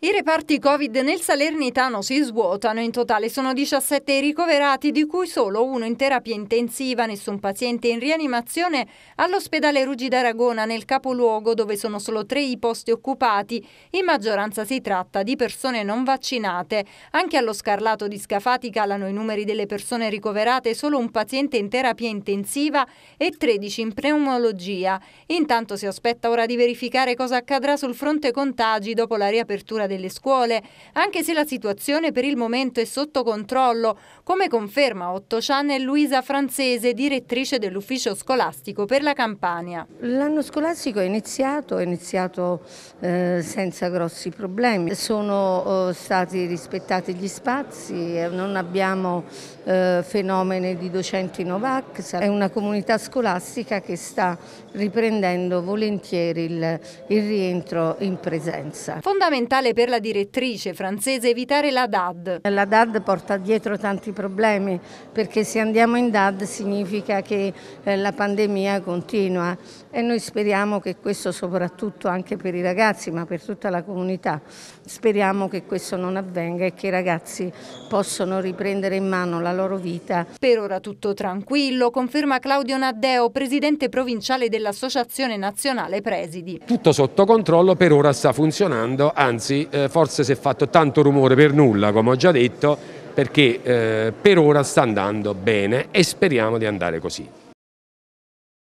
I reparti Covid nel Salernitano si svuotano, in totale sono 17 ricoverati, di cui solo uno in terapia intensiva, nessun paziente in rianimazione all'ospedale Ruggi d'Aragona nel capoluogo dove sono solo tre i posti occupati, in maggioranza si tratta di persone non vaccinate. Anche allo Scarlato di Scafati calano i numeri delle persone ricoverate, solo un paziente in terapia intensiva e 13 in pneumologia. Intanto si aspetta ora di verificare cosa accadrà sul fronte contagi dopo la riapertura delle scuole, anche se la situazione per il momento è sotto controllo, come conferma Ottocian e Luisa Francese, direttrice dell'ufficio scolastico per la Campania. L'anno scolastico è iniziato, è iniziato eh, senza grossi problemi, sono eh, stati rispettati gli spazi, eh, non abbiamo eh, fenomeni di docenti Novac, è una comunità scolastica che sta riprendendo volentieri il, il rientro in presenza. Fondamentale per la direttrice francese evitare la DAD. La DAD porta dietro tanti problemi perché se andiamo in DAD significa che eh, la pandemia continua e noi speriamo che questo soprattutto anche per i ragazzi ma per tutta la comunità speriamo che questo non avvenga e che i ragazzi possano riprendere in mano la loro vita. Per ora tutto tranquillo, conferma Claudio Naddeo, presidente provinciale dell'Associazione Nazionale Presidi. Tutto sotto controllo, per ora sta funzionando, anzi eh, forse si è fatto tanto rumore per nulla, come ho già detto, perché eh, per ora sta andando bene e speriamo di andare così.